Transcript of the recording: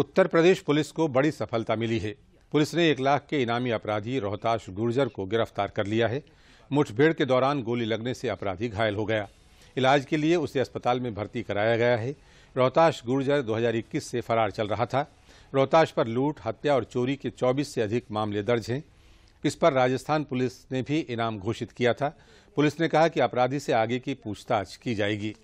उत्तर प्रदेश police को बड़ी सफलता मिली है पुलिस ने एक लाख के इनामी अपराधी रोहताश गुर्जर को गिरफ्तार कर लिया है मुठभेड़ के दौरान गोली लगने से अपराधी घायल हो गया इलाज के लिए उसे अस्पताल में भर्ती कराया गया है रोहताश गुर्जर 2021 से फरार चल रहा था रोहताश पर लूट हत्या और चोरी के 24 से अधिक मामले दर्ज हैं इस पर राजस्थान पुलिस ने भी इनाम घोषित किया था पुलिस ने कहा कि अपराधी से आगे की पूछताछ की जाएगी